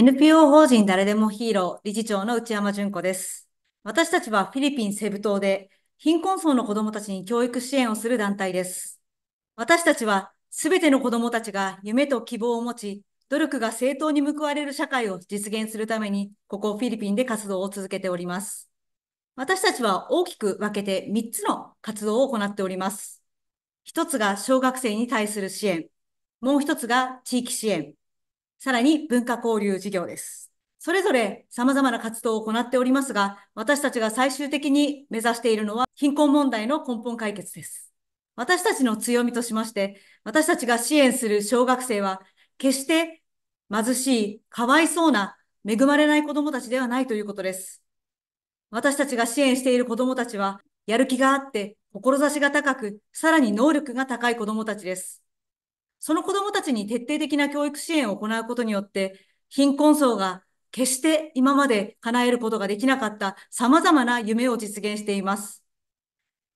NPO 法人誰でもヒーロー理事長の内山淳子です。私たちはフィリピンセブ島で貧困層の子どもたちに教育支援をする団体です。私たちはすべての子どもたちが夢と希望を持ち、努力が正当に報われる社会を実現するために、ここフィリピンで活動を続けております。私たちは大きく分けて3つの活動を行っております。1つが小学生に対する支援、もう1つが地域支援、さらに文化交流事業です。それぞれ様々な活動を行っておりますが、私たちが最終的に目指しているのは貧困問題の根本解決です。私たちの強みとしまして、私たちが支援する小学生は、決して貧しい、かわいそうな、恵まれない子供たちではないということです。私たちが支援している子供たちは、やる気があって、志が高く、さらに能力が高い子供たちです。その子どもたちに徹底的な教育支援を行うことによって、貧困層が決して今まで叶えることができなかった様々な夢を実現しています。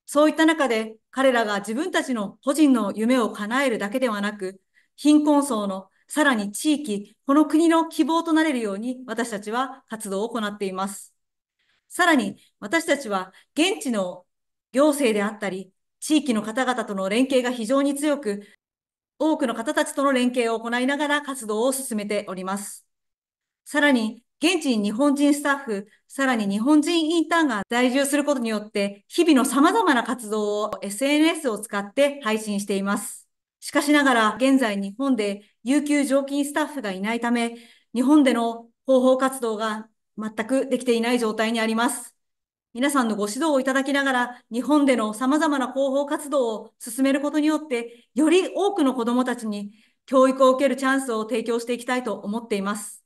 そういった中で彼らが自分たちの個人の夢を叶えるだけではなく、貧困層のさらに地域、この国の希望となれるように私たちは活動を行っています。さらに私たちは現地の行政であったり、地域の方々との連携が非常に強く、多くの方たちとの連携を行いながら活動を進めております。さらに、現地に日本人スタッフ、さらに日本人インターンが在住することによって、日々の様々な活動を SNS を使って配信しています。しかしながら、現在日本で有給常勤スタッフがいないため、日本での広報活動が全くできていない状態にあります。皆さんのご指導をいただきながら、日本での様々な広報活動を進めることによって、より多くの子どもたちに教育を受けるチャンスを提供していきたいと思っています。